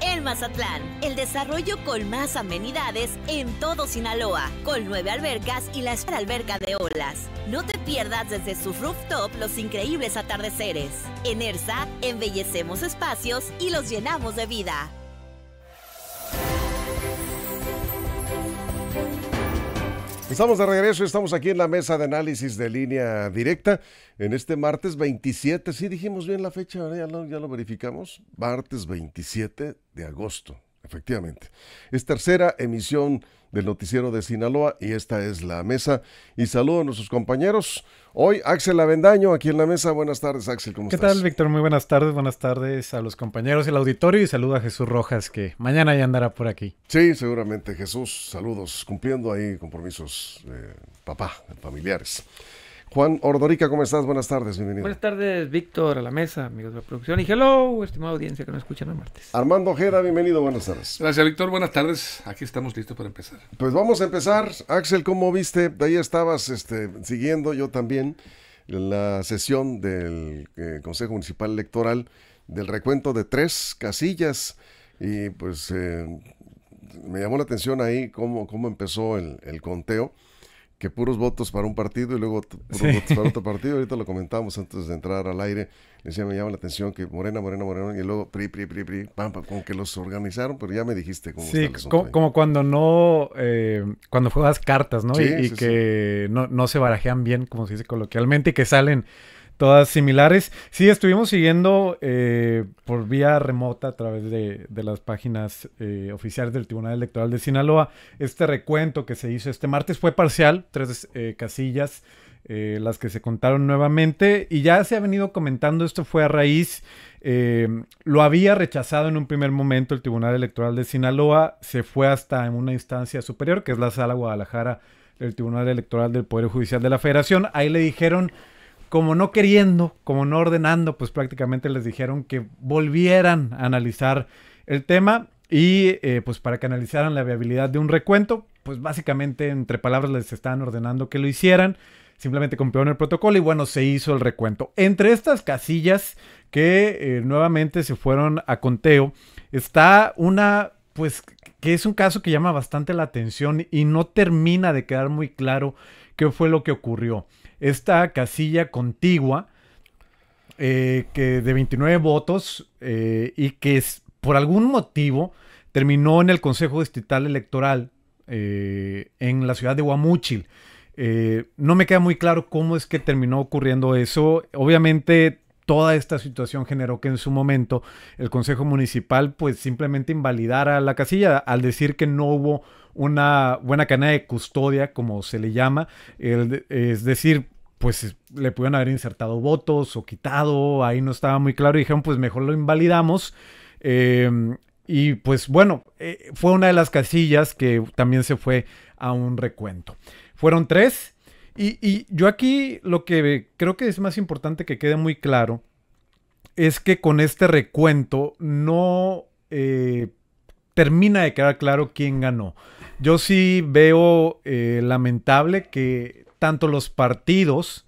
El Mazatlán. El desarrollo con más amenidades en todo Sinaloa, con nueve albercas y la alberca de olas. No te pierdas desde su rooftop los increíbles atardeceres. En ERSA, embellecemos espacios y los llenamos de vida. Estamos de regreso, estamos aquí en la mesa de análisis de línea directa en este martes 27, sí dijimos bien la fecha, ya lo, ya lo verificamos, martes 27 de agosto, efectivamente. Es tercera emisión del noticiero de Sinaloa y esta es la mesa. Y saludo a nuestros compañeros. Hoy Axel Avendaño aquí en la mesa. Buenas tardes Axel, ¿cómo estás? ¿Qué tal Víctor? Muy buenas tardes, buenas tardes a los compañeros del auditorio y saludo a Jesús Rojas que mañana ya andará por aquí. Sí, seguramente Jesús, saludos, cumpliendo ahí compromisos eh, papá, familiares. Juan Ordorica, ¿cómo estás? Buenas tardes, bienvenido. Buenas tardes, Víctor, a la mesa, amigos de la producción. Y hello, estimada audiencia que nos escuchan el martes. Armando Ojeda, bienvenido, buenas tardes. Gracias, Víctor, buenas tardes. Aquí estamos listos para empezar. Pues vamos a empezar. Axel, ¿cómo viste? De ahí estabas este, siguiendo, yo también, la sesión del eh, Consejo Municipal Electoral del recuento de tres casillas. Y pues eh, me llamó la atención ahí cómo, cómo empezó el conteo que puros votos para un partido y luego puros votos para otro partido. Ahorita lo comentábamos antes de entrar al aire. Decía, me llama la atención que Morena, Morena, Morena, y luego PRI, PRI, PRI, PRI, pam, como que los organizaron, pero ya me dijiste cómo Sí, está como, como, cuando no, eh, cuando juegas cartas, ¿no? y, que No, no se barajean bien, como se dice coloquialmente, y que salen todas similares. Sí, estuvimos siguiendo eh, por vía remota a través de, las páginas eh, oficiales del Tribunal Electoral de Sinaloa. Este recuento que se hizo este martes fue parcial, tres eh, casillas. las que se contaron nuevamente y ya se ha venido comentando esto fue a raíz lo había rechazado en un primer momento el Tribunal Electoral de Sinaloa se fue hasta en una instancia superior que es la Sala Guadalajara el Tribunal Electoral del Poder Judicial de la Federación ahí le dijeron como no queriendo, como no ordenando, pues prácticamente les dijeron que volvieran a analizar el tema y eh, pues para que analizaran la viabilidad de un recuento, pues básicamente entre palabras les estaban ordenando que lo hicieran, simplemente cumplieron el protocolo y bueno, se hizo el recuento. Entre estas casillas que eh, nuevamente se fueron a conteo, está una pues que es un caso que llama bastante la atención y no termina de quedar muy claro qué fue lo que ocurrió esta casilla contigua eh, que de 29 votos eh, y que es, por algún motivo terminó en el Consejo Distrital Electoral eh, en la ciudad de Guamúchil. no me queda muy claro cómo es que terminó ocurriendo eso. Obviamente toda esta situación generó que en su momento el Consejo Municipal pues simplemente invalidara la casilla al decir que no hubo una buena cadena de custodia, como se le llama, es decir, pues le pudieron haber insertado votos o quitado, ahí no estaba muy claro, y dijeron pues mejor lo invalidamos. Em, y pues bueno, eh, fue una de las casillas que también se fue a un recuento. Fueron tres y, yo aquí lo que creo que es más importante que quede muy claro es que con este recuento no eh, termina de quedar claro quién ganó. Yo sí veo eh, lamentable que tanto los partidos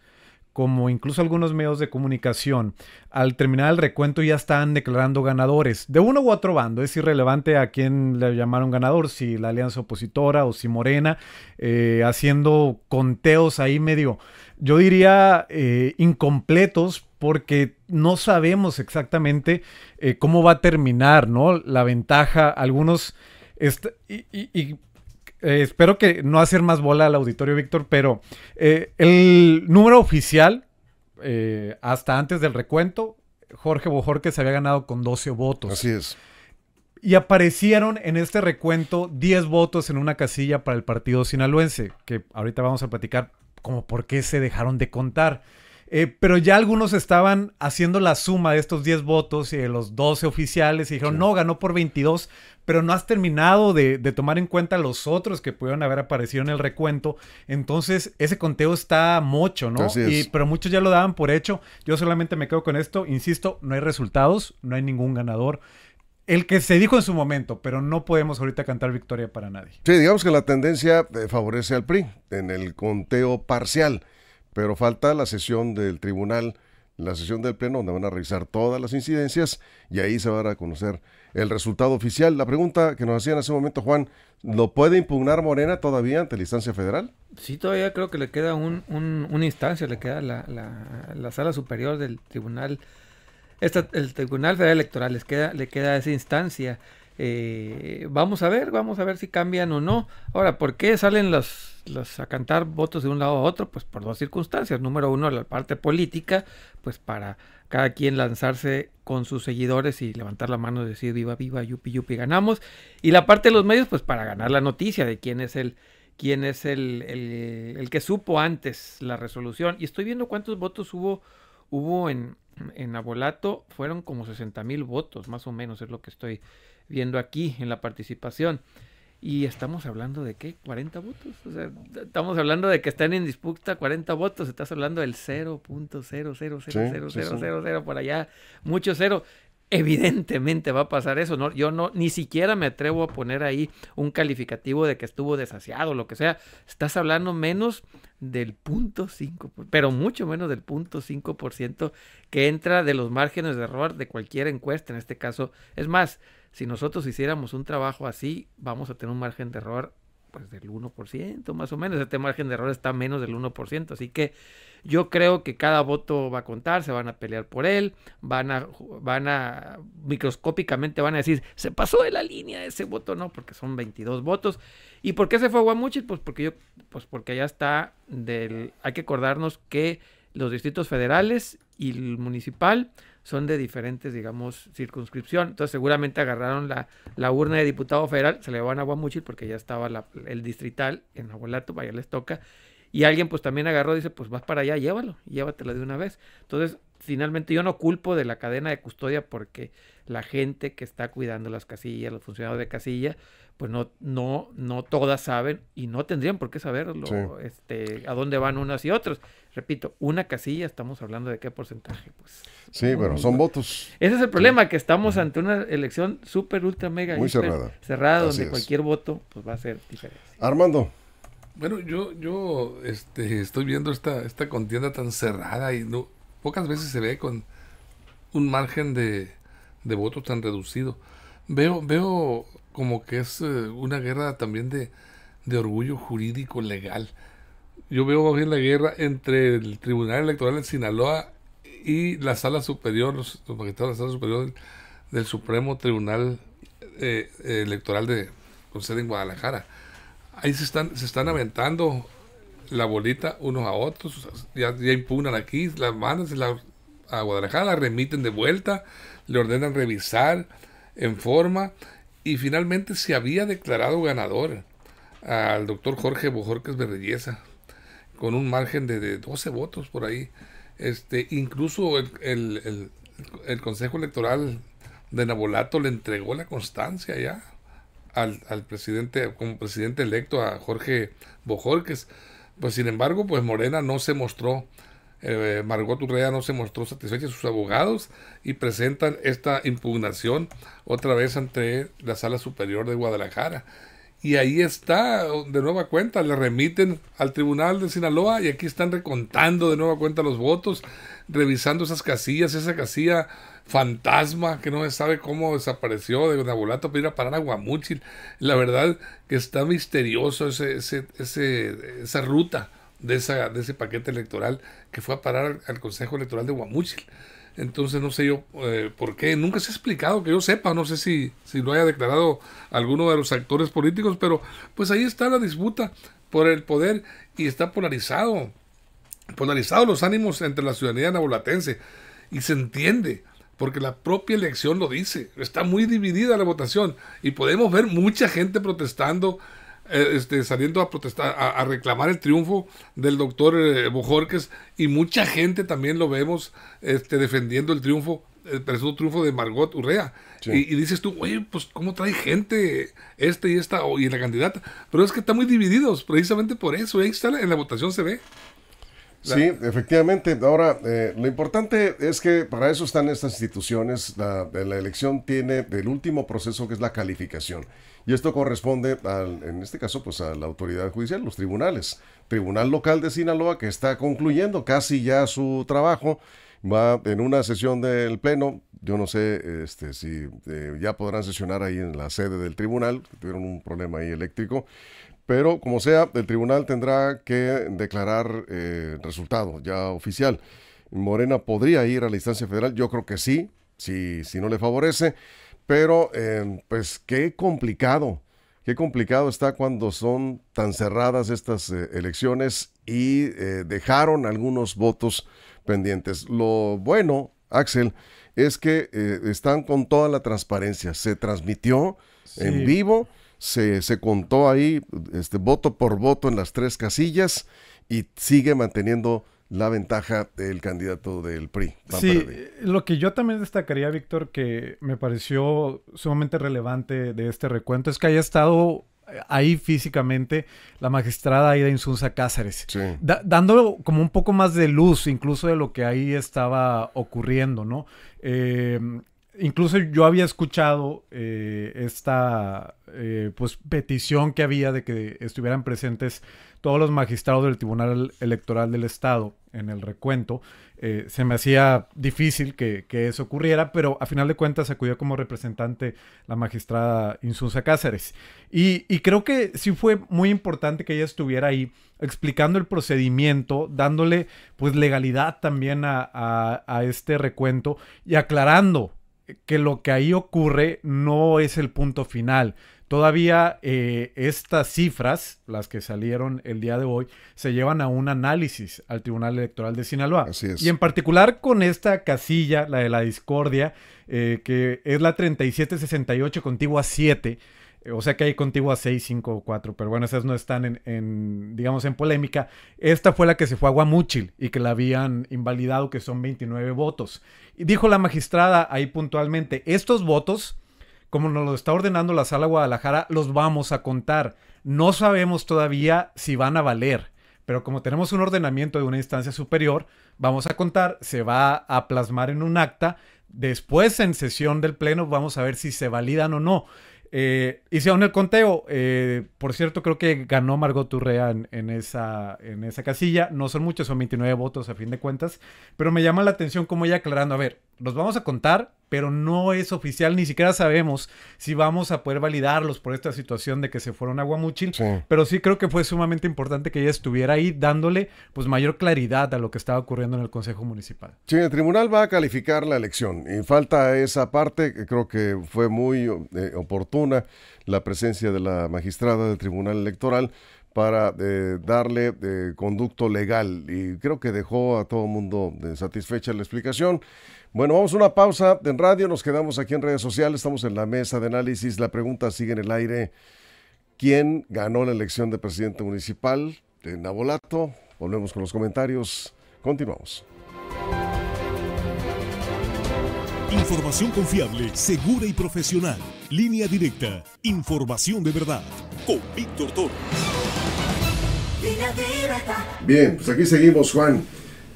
como incluso algunos medios de comunicación, al terminar el recuento ya están declarando ganadores de uno u otro bando. Es irrelevante a quién le llamaron ganador, si la alianza opositora o si Morena, eh, haciendo conteos ahí medio, yo diría, eh, incompletos porque no sabemos exactamente eh, cómo va a terminar, ¿no? La ventaja, algunos... Eh, espero que no hacer más bola al auditorio, Víctor, pero eh, el número oficial, eh, hasta antes del recuento, Jorge Bojorque se había ganado con 12 votos. Así es. Y aparecieron en este recuento 10 votos en una casilla para el partido sinaloense, que ahorita vamos a platicar como por qué se dejaron de contar. pero ya algunos estaban haciendo la suma de estos 10 votos y de los 12 oficiales y dijeron, no, ganó por 22, pero no has terminado de, tomar en cuenta los otros que pudieron haber aparecido en el recuento. Entonces, ese conteo está mocho, ¿no? pero muchos ya lo daban por hecho. Yo solamente me quedo con esto. Insisto, no hay resultados, no hay ningún ganador el que se dijo en su momento, pero no podemos ahorita cantar victoria para nadie. Sí, digamos que la tendencia eh, favorece al PRI en el conteo parcial, pero falta la sesión del tribunal, la sesión del pleno donde van a revisar todas las incidencias y ahí se van a conocer el resultado oficial. La pregunta que nos hacían hace un momento, Juan, ¿lo puede impugnar Morena todavía ante la instancia federal? Sí, todavía creo que le queda una instancia, le queda la, sala superior del tribunal, el Tribunal Federal Electoral, queda, le queda esa instancia. Eh, vamos a ver, vamos a ver si cambian o no. Ahora, ¿por qué salen los a cantar votos de un lado a otro, pues por dos circunstancias. Número uno, la parte política, pues para cada quien lanzarse con sus seguidores y levantar la mano y decir viva, viva, yupi, yupi, ganamos. Y la parte de los medios, pues para ganar la noticia de quién es el, quién es el, el, que supo antes la resolución. Y estoy viendo cuántos votos hubo, hubo en, en Abolato, fueron como 60 mil votos, más o menos es lo que estoy viendo aquí en la participación. Y estamos hablando de qué? 40 votos. estamos hablando de que están en disputa 40 votos. Estás hablando del 0.0000000 por allá. Mucho cero evidentemente va a pasar eso. No, yo no, ni siquiera me atrevo a poner ahí un calificativo de que estuvo desasiado, lo que sea. Estás hablando menos del punto 5, pero mucho menos del punto ciento que entra de los márgenes de error de cualquier encuesta. En este caso, es más, si nosotros hiciéramos un trabajo así, vamos a tener un margen de error pues del 1%, más o menos. Este margen de error está menos del 1%. Así que yo creo que cada voto va a contar, se van a pelear por él, van a, van a, microscópicamente van a decir, se pasó de la línea ese voto, no, porque son 22 votos. ¿Y por qué se fue a Guamuchil? Pues porque yo, pues porque allá está del, hay que acordarnos que los distritos federales y el municipal son de diferentes, digamos, circunscripción. Entonces seguramente agarraron la, la urna de diputado federal, se le van a Guamuchil porque ya estaba el distrital en Agualato, vaya les toca. Y alguien pues también agarró, dice, pues vas para allá, llévalo, llévatela de una vez. Entonces finalmente yo no culpo de la cadena de custodia porque la gente que está cuidando las casillas, los funcionarios de casilla, pues no, no, no todas saben y no tendrían por qué saberlo, este, a dónde van unas y otras. Repito, una casilla, estamos hablando de qué porcentaje, pues. Sí, pero son votos. Ese es el problema, que estamos ante una elección súper, ultra, mega. Muy cerrada. Cerrada, donde cualquier voto, pues va a ser diferente. Armando. Bueno, yo, yo este, estoy viendo esta, esta contienda tan cerrada y no, Pocas veces se ve con un margen de, de voto tan reducido. Veo, veo como que es eh, una guerra también de, orgullo jurídico legal. Yo veo bien la guerra entre el Tribunal Electoral de Sinaloa y la Sala Superior, los, magistrados de la Sala Superior del, Supremo Tribunal eh, Electoral de con sede en Guadalajara. Ahí se están, se están aventando la bolita unos a otros, ya, impugnan aquí, las mandan a Guadalajara, la remiten de vuelta, le ordenan revisar en forma y finalmente se había declarado ganador al doctor Jorge Bojorques Berrellesa con un margen de, 12 votos por ahí. Este, incluso el, Consejo Electoral de Nabolato le entregó la constancia ya al, al presidente, como presidente electo a Jorge Bojorques pues sin embargo, pues Morena no se mostró, eh, Margot Urrea no se mostró satisfecha sus abogados y presentan esta impugnación otra vez ante la Sala Superior de Guadalajara. Y ahí está, de nueva cuenta, le remiten al Tribunal de Sinaloa y aquí están recontando de nueva cuenta los votos, revisando esas casillas, esa casilla fantasma que no se sabe cómo desapareció de Navolato pues, para ir a parar a Guamuchil. La verdad que está misterioso ese, ese, esa ruta de, esa, de ese paquete electoral que fue a parar al Consejo Electoral de Guamuchil. Entonces no sé yo eh, por qué, nunca se ha explicado que yo sepa, no sé si, si lo haya declarado alguno de los actores políticos, pero pues ahí está la disputa por el poder y está polarizado, polarizado los ánimos entre la ciudadanía nabolatense y se entiende, porque la propia elección lo dice. Está muy dividida la votación y podemos ver mucha gente protestando, eh, este, saliendo a protestar, a, reclamar el triunfo del doctor eh, Bojorques y mucha gente también lo vemos este, defendiendo el triunfo el presunto triunfo de Margot Urrea. Y, dices tú, oye, pues cómo trae gente este y esta y la candidata. Pero es que están muy divididos, precisamente por eso. en la votación se ve. Sí, efectivamente. Ahora, eh, lo importante es que para eso están estas instituciones. La, elección tiene el último proceso que es la calificación. Y esto corresponde, al, en este caso, pues a la autoridad judicial, los tribunales. Tribunal local de Sinaloa que está concluyendo casi ya su trabajo. Va en una sesión del Pleno. Yo no sé este, si eh, ya podrán sesionar ahí en la sede del tribunal. Tuvieron un problema ahí eléctrico. Pero como sea, el tribunal tendrá que declarar eh, resultado ya oficial. Morena podría ir a la instancia federal, yo creo que sí, si, si no le favorece, pero eh, pues qué complicado, qué complicado está cuando son tan cerradas estas eh, elecciones y eh, dejaron algunos votos pendientes. Lo bueno, Axel, es que están con toda la transparencia, se transmitió en vivo se, se contó ahí este, voto por voto en las tres casillas y sigue manteniendo la ventaja del candidato del PRI. sí, eh, lo que yo también destacaría, Víctor, que me pareció sumamente relevante de este recuento es que haya estado eh, ahí físicamente la magistrada Aida Insunza Cáceres, dando como un poco más de luz incluso de lo que ahí estaba ocurriendo, ¿no? Eh, incluso yo había escuchado eh, esta eh, pues, petición que había de que estuvieran presentes todos los magistrados del Tribunal Electoral del Estado en el recuento. Eh, se me hacía difícil que, eso ocurriera, pero a final de cuentas acudió como representante la magistrada Insunza Cáceres. Y, creo que sí fue muy importante que ella estuviera ahí explicando el procedimiento, dándole pues legalidad también a este recuento y aclarando que lo que ahí ocurre no es el punto final. Todavía eh, estas cifras, las que salieron el día de hoy, se llevan a un análisis al Tribunal Electoral de Sinaloa. Así es. Y en particular con esta casilla, la de la discordia, eh, que es la 3768 contigua 7, eh, o sea que hay a 6, 5 o 4, pero bueno, esas no están en, digamos, en polémica. Esta fue la que se fue a Guamúchil y que la habían invalidado, que son 29 votos. Y dijo la magistrada ahí puntualmente, estos votos, como nos lo está ordenando la sala Guadalajara, los vamos a contar. No sabemos todavía si van a valer, pero como tenemos un ordenamiento de una instancia superior, vamos a contar, se va a plasmar en un acta. Después, en sesión del Pleno, vamos a ver si se validan o no. Eh, aún el conteo. Eh, por cierto, creo que ganó Margot Turrea en, esa, en esa casilla. No son muchos, son 29 votos a fin de cuentas. Pero me llama la atención como ella aclarando, a ver, los vamos a contar, pero no es oficial, ni siquiera sabemos si vamos a poder validarlos por esta situación de que se fueron a Guamuchil, pero sí creo que fue sumamente importante que ella estuviera ahí dándole pues mayor claridad a lo que estaba ocurriendo en el Consejo Municipal. Sí, el tribunal va a calificar la elección y falta esa parte, creo que fue muy eh, oportuna la presencia de la magistrada del Tribunal Electoral para eh, darle eh, conducto legal. Y creo que dejó a todo el mundo eh, satisfecha la explicación. Bueno, vamos a una pausa en radio, nos quedamos aquí en redes sociales, estamos en la mesa de análisis, la pregunta sigue en el aire. ¿Quién ganó la elección de presidente municipal de Nabolato? Volvemos con los comentarios, continuamos. Información confiable, segura y profesional. Línea directa. Información de verdad. Con Víctor Torres Bien, pues aquí seguimos, Juan.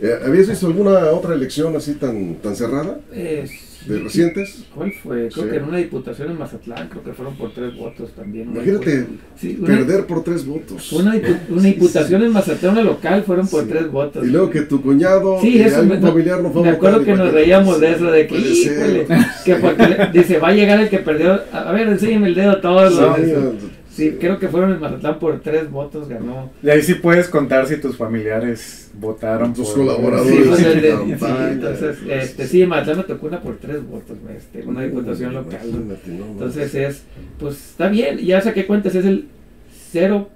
Eh, ¿Habías visto alguna otra elección así tan, tan cerrada? Eh, ¿De recientes? ¿Cuál fue? Creo que en una diputación en Mazatlán, creo que fueron por tres votos también. Imagínate, perder por tres votos. Una, una diputación en Mazatlán, una local, fueron por tres votos. Y luego que tu cuñado sí, familiar no fue Me acuerdo que nos reíamos de eso, de que, dice, va a llegar el que perdió, a ver, enséñame el dedo a todos los... Sí, creo que fueron en Mazatlán por tres votos ganó. Y ahí sí puedes contar si tus familiares votaron. Tus colaboradores. Sí, entonces, este, sí, en tocó una por tres votos, este, una diputación local. Entonces es, pues está bien, ya saqué cuentas, es el 0.03%.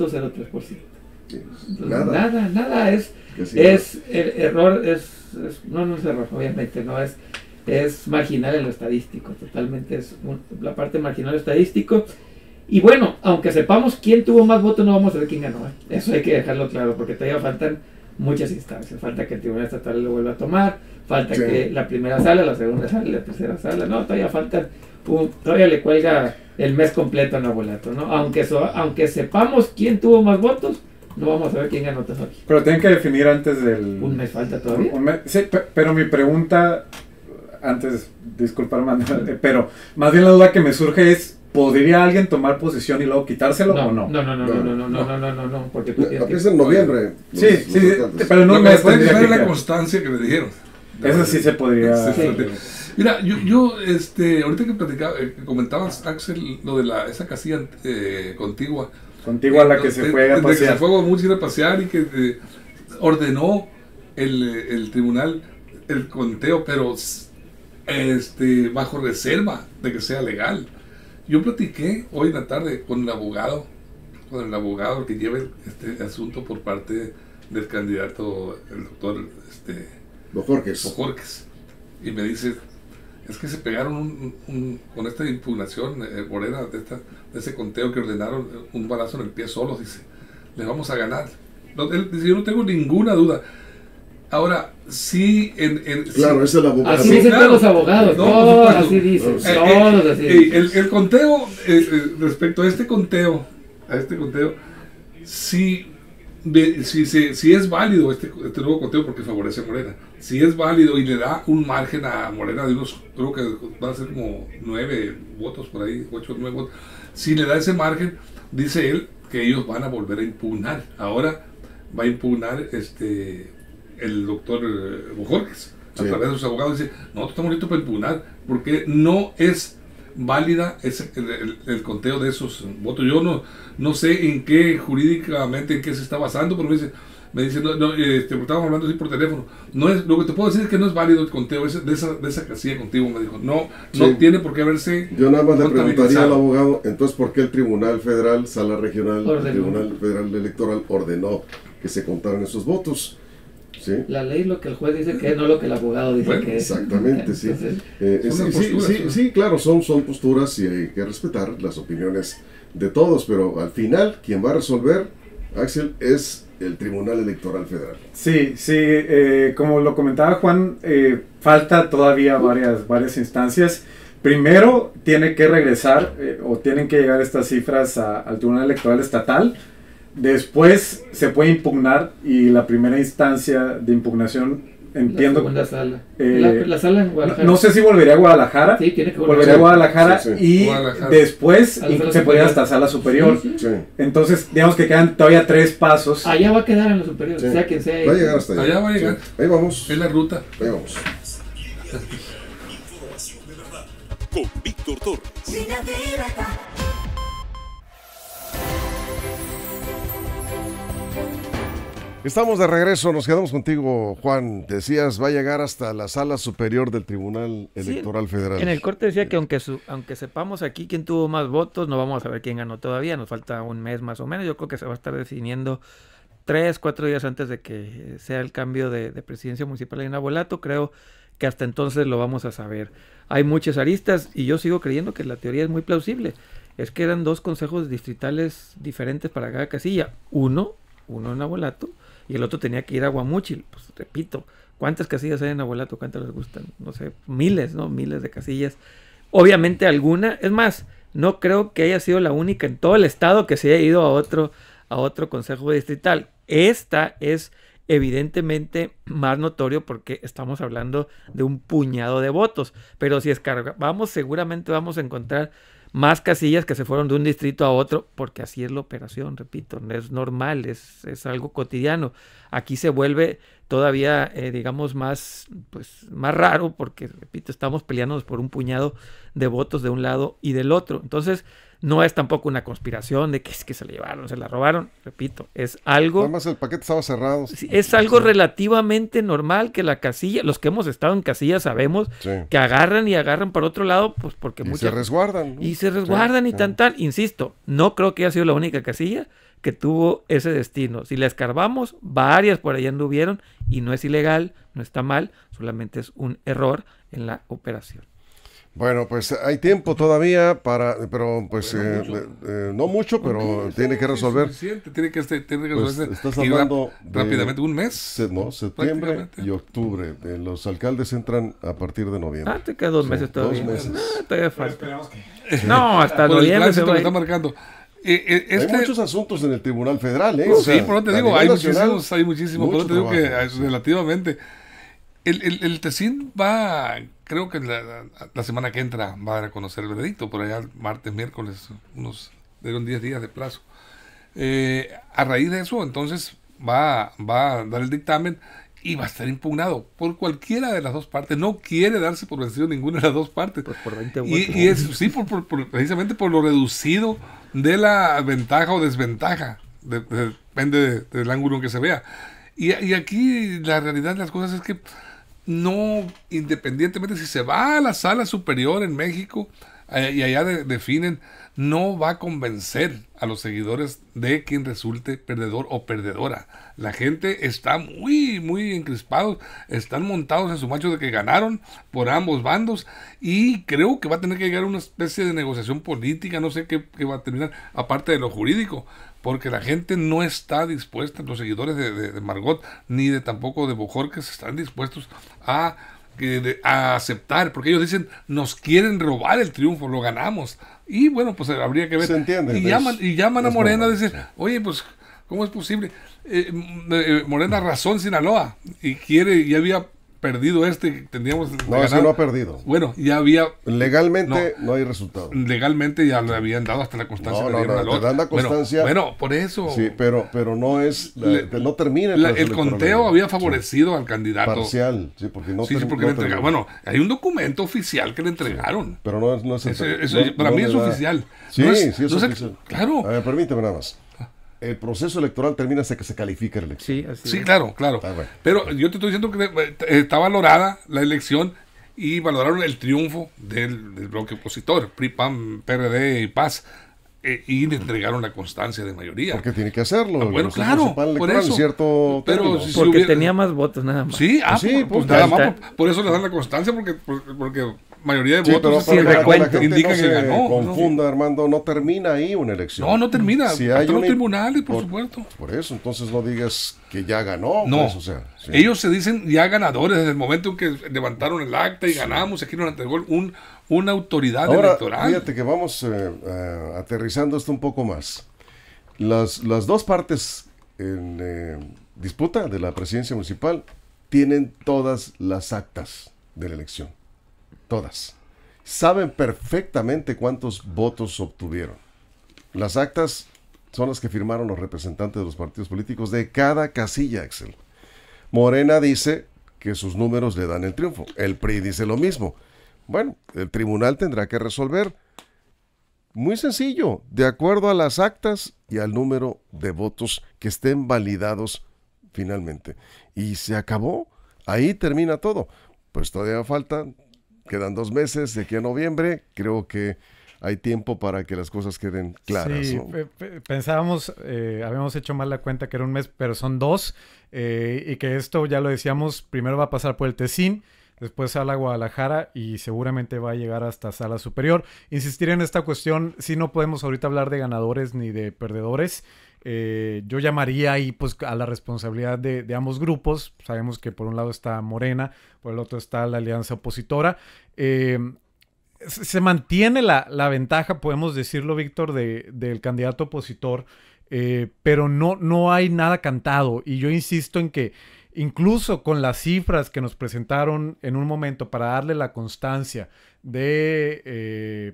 Pues, nada. nada, nada, es, es el er, error, es, no, no es error, obviamente, no es, es marginal en lo estadístico, totalmente es la parte marginal estadístico y bueno, aunque sepamos quién tuvo más votos, no vamos a ver quién ganó. ¿eh? Eso hay que dejarlo claro, porque todavía faltan muchas instancias. Falta que el Tribunal Estatal lo vuelva a tomar, falta que la primera sala, la segunda sala, la tercera sala, no, todavía falta todavía le cuelga el mes completo a Nabolato, ¿no? Aunque, aunque sepamos quién tuvo más votos, no vamos a ver quién ganó todavía. Pero tienen que definir antes del... Un mes falta todavía. sí, pero mi pregunta, antes, disculparme... Eh, pero más bien la duda que me surge es ¿Podría alguien tomar posesión y luego quitárselo o no? No, no, no, no, no, no, no, no, no, no, no porque es en noviembre. Sí, sí, pero no me puede en la constancia que me dijeron. Eso sí se podría. Mira, yo, yo, este, ahorita que platicaba, eh, comentabas, Axel, lo de la, esa casilla eh, contigua. Contigua a la que se fue a pasear. que se fue a mucho a pasear y que eh, ordenó el, el tribunal el conteo, pero este, bajo reserva de que sea legal. Yo platiqué hoy en la tarde con el abogado, con el abogado que lleva este asunto por parte del candidato, el doctor este, Bojorques. Y me dice, es que se pegaron un, con esta impugnación, eh, Morena, de, esta, de ese conteo que ordenaron eh, un balazo en el pie solo, dice, le vamos a ganar. dice, yo no tengo ninguna duda. Ahora, sí, en, claro, es la abogado. Así dicen todos los abogados, no, todos así dicen, eh, eh, todos así. Eh, el, conteo, respecto a este conteo, a este conteo, sí, si es válido este, este, nuevo conteo porque favorece a Morena, si es válido y le da un margen a Morena de unos, creo que van a ser como nueve votos por ahí, ocho, nueve votos, si le da ese margen, dice él que ellos van a volver a impugnar. Ahora va a impugnar este el doctor Bojorques, eh, a través de sus abogados, dice, no, estamos listos para impugnar, porque no es válida ese, el, conteo de esos votos. Yo no, no sé en qué jurídicamente, en qué se está basando, pero me dice, me dice no, este, estábamos hablando así por teléfono. No es, lo que te puedo decir es que no es válido el conteo de, esa, de esa casilla contigo, me dijo. No, no tiene por qué verse. Yo nada más le preguntaría al abogado, entonces, ¿por qué el Tribunal Federal, Sala Regional, el Tribunal Federal Electoral ordenó que se contaran esos votos? La ley lo que el juez dice que es, no lo que el abogado dice que es. Exactamente, sí. Eh, sí, sí, claro, son, son posturas y hay que respetar las opiniones de todos, pero al final quien va a resolver, Axel, es el Tribunal Electoral Federal. Sí, sí, eh, como lo comentaba Juan, eh, falta todavía varias, varias instancias. Primero, tiene que regresar o tienen que llegar estas cifras al Tribunal Electoral Estatal Después se puede impugnar y la primera instancia de impugnación entiendo. Eh, la sala. la, sala en Guadalajara. No, sé si volvería a Guadalajara. Sí, tiene que volver. Volvería a Guadalajara y después se podría hasta sala superior. Entonces, digamos que quedan todavía tres pasos. Allá va a quedar en la superior, sea quien sea. Va a llegar hasta allá. Allá va a llegar. Ahí vamos. Es la ruta. Ahí vamos. Con Víctor Torres. Estamos de regreso, nos quedamos contigo, Juan. Decías, va a llegar hasta la sala superior del Tribunal Electoral Federal. En el corte decía que aunque, aunque sepamos aquí quién tuvo más votos, no vamos a saber quién ganó todavía, nos falta un mes más o menos. Yo creo que se va a estar definiendo tres, cuatro días antes de que sea el cambio de, presidencia municipal en Abolato. Creo que hasta entonces lo vamos a saber. Hay muchas aristas y yo sigo creyendo que la teoría es muy plausible. Es que eran dos consejos distritales diferentes para cada casilla. Uno, uno en Abolato y el otro tenía que ir a Guamuchil. Pues repito, ¿cuántas casillas hay en Abuelato? ¿Cuántas les gustan? No sé, miles, ¿no? Miles de casillas. Obviamente alguna, es más, no creo que haya sido la única en todo el estado que se haya ido a otro, a otro consejo distrital. Esta es evidentemente más notorio porque estamos hablando de un puñado de votos. Pero si vamos, seguramente vamos a encontrar más casillas que se fueron de un distrito a otro, porque así es la operación, repito, no es normal, es, es algo cotidiano. Aquí se vuelve todavía, eh, digamos, más, pues, más raro, porque, repito, estamos peleándonos por un puñado de votos de un lado y del otro. Entonces, no es tampoco una conspiración de que es que se la llevaron, se la robaron, repito, es algo... Además el paquete estaba cerrado. Es algo relativamente normal que la casilla, los que hemos estado en casillas sabemos que agarran y agarran por otro lado, pues porque... Y se resguardan. Y se resguardan y tan tal, insisto, no creo que haya sido la única casilla, que tuvo ese destino. Si la escarbamos, varias por ahí anduvieron y no es ilegal, no está mal, solamente es un error en la operación. Bueno, pues hay tiempo todavía para, pero pues eh, eh, eh, no mucho, pero tiene que resolver. Tiene que, tiene que pues, estás rápidamente un mes. no, septiembre y octubre. los alcaldes entran a partir de noviembre. Ah, te quedan dos meses todavía. Dos meses. No, ah, No, hasta noviembre se Está marcando. Eh, eh, hay este muchos asuntos en el Tribunal Federal, ¿eh? sí, por lo te digo, hay muchísimos, hay te digo relativamente. El, el, TECIN va, creo que la, la, semana que entra va a dar conocer el veredicto, por allá martes, miércoles, unos, 10 días de plazo. Eh, a raíz de eso, entonces va, va a dar el dictamen y va a estar impugnado por cualquiera de las dos partes. No quiere darse por vencido ninguna de las dos partes. Pues por 20 y, y es, sí, precisamente por lo reducido de la ventaja o desventaja, depende del ángulo en que se vea. Y, aquí la realidad de las cosas es que no, independientemente si se va a la sala superior en México eh, y allá definen, no va a convencer a los seguidores de quien resulte perdedor o perdedora. La gente está muy, muy encrispados, están montados en su macho de que ganaron por ambos bandos y creo que va a tener que llegar una especie de negociación política, no sé qué, va a terminar, aparte de lo jurídico, porque la gente no está dispuesta, los seguidores de, Margot ni de tampoco de Bojorques están dispuestos a eh, a aceptar, porque ellos dicen, nos quieren robar el triunfo, lo ganamos. Y bueno, pues eh, habría que ver. Se entiende. Y, llaman, y llaman a Morena a decir, oye, pues, ¿cómo es posible? Eh, eh, Morena razón Sinaloa y quiere, y había perdido este, tendríamos no, no ha perdido. Bueno, ya había... Legalmente no, hay resultado. Legalmente ya le habían dado hasta la constancia. No, no, no, dan constancia. Bueno, por eso... Sí, pero, pero no es... no termina el, conteo había favorecido al candidato. Parcial, sí, porque no... sí porque Bueno, hay un documento oficial que le entregaron. pero no es... No es, para mí es oficial. Sí, sí, es oficial. Claro. A ver, nada más el proceso electoral termina hasta que se califica la elección. Sí, claro, claro. Pero yo te estoy diciendo que eh, está valorada la elección y valoraron el triunfo del, bloque opositor, PRI, PAN, PRD y PAS. Eh, y le entregaron la constancia de mayoría. Porque tiene que hacerlo. Ah, bueno, claro. Por eso, porque tenía más votos nada más. Sí, ah, pues pues pues nada más. Por, eso le dan la constancia, porque, porque mayoría de votos recuento. indica que ganó. Confunda, Armando, no termina ahí una elección. No, no termina. Si hay un, los tribunales, por, supuesto. Por eso, entonces no digas que ya ganó. No. Pues, o sea, Ellos se dicen ya ganadores desde el momento en que levantaron el acta y ganamos. Aquí el gol, un, una autoridad electoral. Fíjate que vamos eh, eh, aterrizando esto un poco más. Las, las dos partes en eh, disputa de la presidencia municipal tienen todas las actas de la elección todas, saben perfectamente cuántos votos obtuvieron. Las actas son las que firmaron los representantes de los partidos políticos de cada casilla, Excel. Morena dice que sus números le dan el triunfo. El PRI dice lo mismo. Bueno, el tribunal tendrá que resolver. Muy sencillo, de acuerdo a las actas y al número de votos que estén validados finalmente. Y se acabó. Ahí termina todo. Pues todavía falta quedan dos meses de aquí a noviembre. Creo que hay tiempo para que las cosas queden claras. Sí, pensábamos, eh, habíamos hecho mal la cuenta que era un mes, pero son dos. Eh, y que esto, ya lo decíamos, primero va a pasar por el TECIN, después a Guadalajara y seguramente va a llegar hasta sala superior. Insistir en esta cuestión, si no podemos ahorita hablar de ganadores ni de perdedores. Eh, yo llamaría ahí pues a la responsabilidad de, ambos grupos. Sabemos que por un lado está Morena, por el otro está la alianza opositora. Eh, se mantiene la, ventaja, podemos decirlo, Víctor, del candidato opositor, eh, pero no, no hay nada cantado. Y yo insisto en que incluso con las cifras que nos presentaron en un momento para darle la constancia de, eh,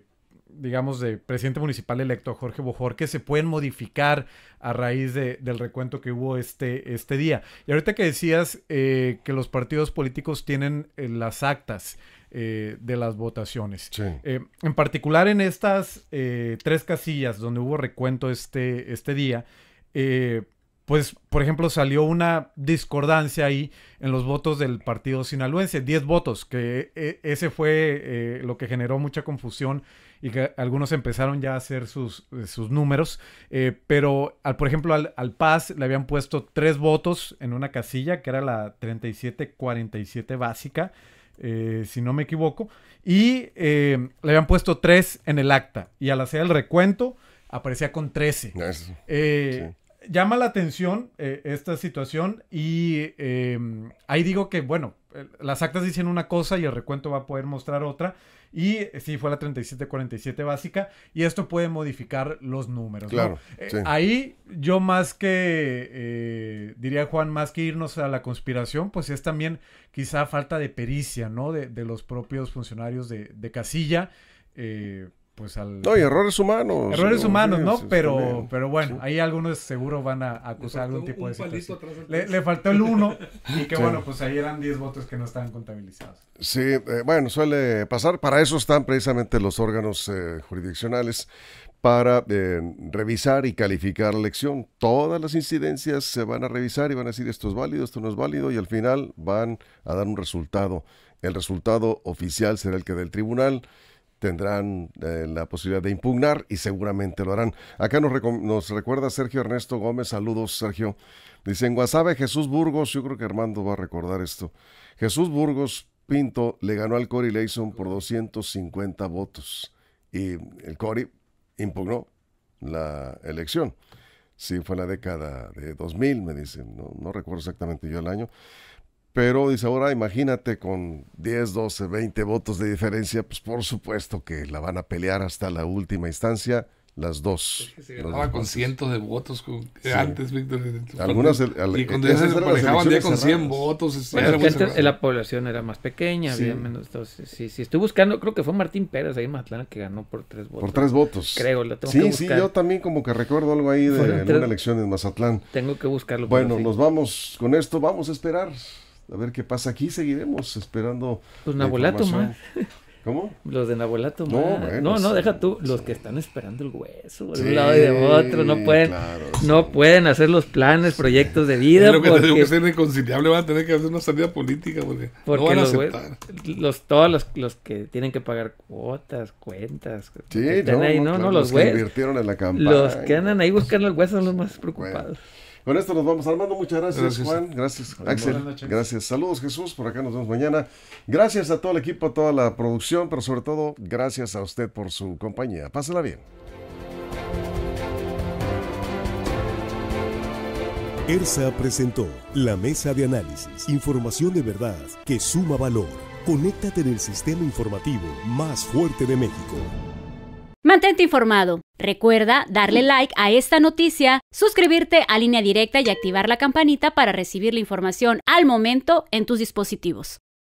digamos, de presidente municipal electo Jorge Bojor, que se pueden modificar a raíz del recuento que hubo este, este, día. Y ahorita que decías eh, que los partidos políticos tienen eh, las actas. de las votaciones. en particular en estas tres casillas donde hubo recuento este, este día, eh, pues, por ejemplo, salió una discordancia ahí en los votos del partido sinaloense, 10 votos, que e, ese fue eh, lo que generó mucha confusión y que algunos empezaron ya a hacer sus, eh, sus números, eh, pero, al, por ejemplo, al, al, Paz le habían puesto 3 votos en una casilla, que era la 3747 básica, si no me equivoco, y le habían puesto 3 en el acta, y al hacer el recuento aparecía con 13. Sí llama la atención eh, esta situación y eh, ahí digo que, bueno, eh, las actas dicen una cosa y el recuento va a poder mostrar otra. Y sí, fue la 3747 básica y esto puede modificar los números. Claro. Eh, ahí yo más que, diría Juan, más que irnos a la conspiración, pues es también quizá falta de pericia, ¿no? De, de los propios funcionarios de, de casilla. Eh, pues al... No, y errores humanos. Errores humanos, ¿no? pero, pero bueno, ahí algunos seguro van a acusar algún tipo de Le, faltó el uno y que bueno, pues ahí eran 10 votos que no estaban contabilizados. Sí, eh, bueno, suele pasar. Para eso están precisamente los órganos eh, jurisdiccionales para eh, revisar y calificar la elección. Todas las incidencias se van a revisar y van a decir esto es válido, esto no es válido y al final van a dar un resultado. El resultado oficial será el que del tribunal tendrán eh, la posibilidad de impugnar y seguramente lo harán. Acá nos, recuerda Sergio Ernesto Gómez, saludos Sergio. Dice en Guasave Jesús Burgos, yo creo que Armando va a recordar esto. Jesús Burgos Pinto le ganó al Cory leyson por 250 votos y el Cory impugnó la elección. Sí, fue la década de 2000, me dicen, no, no recuerdo exactamente yo el año. Pero dice, ahora imagínate con 10, 12, 20 votos de diferencia, pues por supuesto que la van a pelear hasta la última instancia las dos. se ganaba con cientos de votos antes, Víctor. Algunas. y eh, cuando se ya con 100 votos. antes la población era más pequeña, había menos. Entonces, sí, sí, estoy buscando, creo que fue Martín Pérez ahí en Mazatlán que ganó por tres votos. Por tres votos. Creo, la tengo sí, que buscar. Sí, yo también como que recuerdo algo ahí de en una elección en Mazatlán. Tengo que buscarlo. Bueno, nos vamos con esto, vamos a esperar a ver qué pasa aquí. Seguiremos esperando. los pues Nabolato, más ¿Cómo? Los de Nabolato, no, no, deja tú. Los que están esperando el hueso, de un lado y de otro, no pueden, no pueden hacer los planes, proyectos de vida. porque... van a tener que hacer una salida política porque, no los aceptar. todos los, que tienen que pagar cuotas, cuentas, que los, que huesos, invirtieron en la campaña. Los que andan ahí buscando el hueso son los más preocupados. Con esto nos vamos armando. Muchas gracias, Juan. Gracias, Axel. Gracias. Saludos, Jesús. Por acá nos vemos mañana. Gracias a todo el equipo, a toda la producción, pero sobre todo, gracias a usted por su compañía. Pásela bien. ERSA presentó la mesa de análisis, información de verdad que suma valor. Conéctate en el sistema informativo más fuerte de México. Mantente informado. Recuerda darle like a esta noticia, suscribirte a línea directa y activar la campanita para recibir la información al momento en tus dispositivos.